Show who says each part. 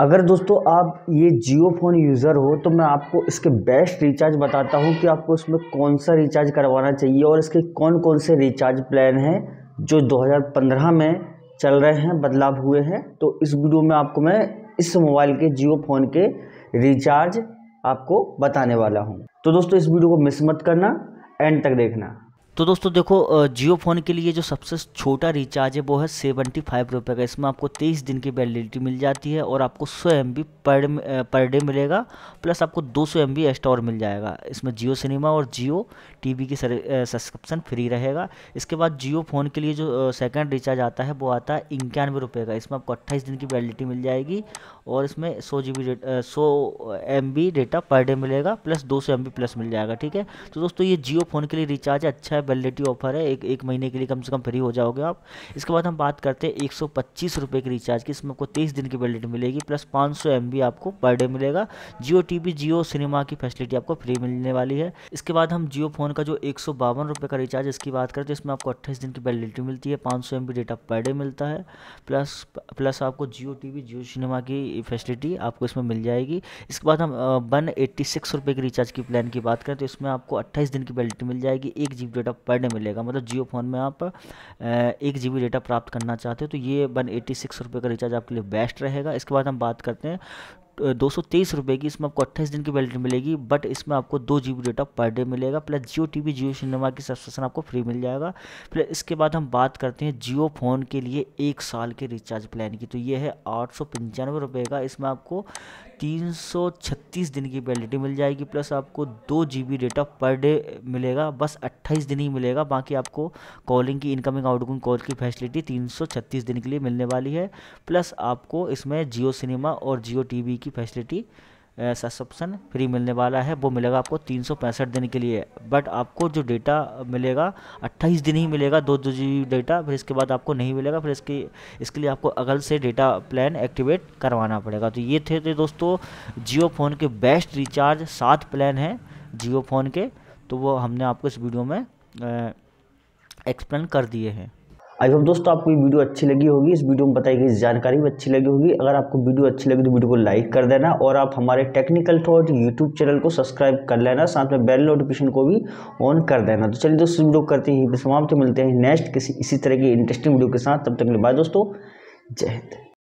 Speaker 1: अगर दोस्तों आप ये जियो फ़ोन यूज़र हो तो मैं आपको इसके बेस्ट रिचार्ज बताता हूँ कि आपको इसमें कौन सा रिचार्ज करवाना चाहिए और इसके कौन कौन से रिचार्ज प्लान हैं जो 2015 में चल रहे हैं बदलाव हुए हैं तो इस वीडियो में आपको मैं इस मोबाइल के जियो फ़ोन के रिचार्ज आपको बताने वाला हूँ तो दोस्तों इस वीडियो को मिस मत करना एंड तक देखना तो दोस्तों देखो जियो फ़ोन के लिए जो सबसे छोटा रिचार्ज है वो है सेवेंटी फाइव रुपये का इसमें आपको तेईस दिन की वैलिडिटी मिल जाती है और आपको सौ एम बी पर पर डे मिलेगा प्लस आपको दो सौ एम बी एक्स्ट्रा और मिल जाएगा इसमें जियो सिनेमा और जियो टी वी की सब्सक्रिप्शन फ्री रहेगा इसके बाद जियो फ़ोन के लिए जो सेकेंड रिचार्ज आता है वो आता है इक्यानवे रुपये का इसमें आपको अट्ठाईस दिन की वैलिडिटी मिल जाएगी और इसमें सौ जी बी सौ MB data per day मिलेगा प्लस दो सौ एम बी प्लस मिल जाएगा ठीक है तो दोस्तों ये जियो फ़ोन के लिए रिचार्ज अच्छा है वैलिडिटी ऑफर है एक एक महीने के लिए कम से कम फ्री हो जाओगे आप इसके बाद हम बात करते हैं एक सौ पच्चीस रुपये की रिचार्ज की इसमें आपको तेईस दिन की वैलिडिटी मिलेगी प्लस पाँच सौ एम बी आपको पर डे मिलेगा Jio TV Jio cinema की फैसिलिटी आपको फ्री मिलने वाली है इसके बाद हम जियो फ़ोन का जो एक सौ बावन रुपये का रिचार्ज इसकी बात करते हैं इसमें आपको अट्ठाईस दिन की वैलिडिटी मिलती है पाँच सौ MB data per day मिलता है प्लस प्लस आपको Jio TV Jio cinema की फैसिलिटी आपको इसमें मिल जाएगी इसके बाद हम वन एट्टी सिक्स रुपये की रिचार्ज की प्लान की बात करें तो इसमें आपको अट्ठाईस दिन की वैलिडिटी मिल जाएगी एक जी डेटा पर डे मिलेगा मतलब जियो फ़ोन में आप एक जी डेटा प्राप्त करना चाहते हो तो ये वन एटी सिक्स रुपये का रिचार्ज आपके लिए बेस्ट रहेगा इसके बाद हम बात करते हैं दो सौ तेईस रुपये की इसमें आपको अट्ठाईस दिन की वैलिडिटी मिलेगी बट इसमें आपको दो GB data per day मिलेगा plus Jio TV Jio cinema की सब्सक्रिप्शन आपको फ्री मिल जाएगा फिर इसके बाद हम बात करते हैं जियो फ़ोन के लिए एक साल के रिचार्ज प्लान की तो ये है आठ सौ पंचानवे रुपये का इसमें आपको तीन सौ छत्तीस दिन की वैलिडिटी मिल जाएगी प्लस आपको दो GB data per day मिलेगा बस अट्ठाईस दिन ही मिलेगा बाकी आपको कॉलिंग की इनकमिंग आउटगोइंग कॉल की फैसिलिटी तीन सौ छत्तीस दिन के लिए मिलने वाली है प्लस आपको इसमें जियो सिनेमा और जियो टी वी की फैसिलिटी सब्सक्रप्शन फ्री मिलने वाला है वो मिलेगा आपको तीन दिन के लिए बट आपको जो डेटा मिलेगा 28 दिन ही मिलेगा दो दो जी डेटा फिर इसके बाद आपको नहीं मिलेगा फिर इसके इसके लिए आपको अगल से डेटा प्लान एक्टिवेट करवाना पड़ेगा तो ये थे, थे दोस्तों जियो फ़ोन के बेस्ट रिचार्ज सात प्लान हैं जियो फ़ोन के तो वो हमने आपको इस वीडियो में एक्सप्लेन कर दिए हैं आई होप दोस्तों आपको ये वीडियो अच्छी लगी होगी इस वीडियो में बताई गई जानकारी भी अच्छी लगी होगी अगर आपको वीडियो अच्छी लगी तो वीडियो को लाइक कर देना और आप हमारे टेक्निकल थॉट यूट्यूब चैनल को सब्सक्राइब कर लेना साथ में बेल नोटिफिकेशन को भी ऑन कर देना तो चलिए दोस्तों वीडियो करते ही समाप्त मिलते हैं नेक्स्ट किसी इसी तरह की इंटरेस्टिंग वीडियो के साथ तब तक बाय दोस्तों जय हिंद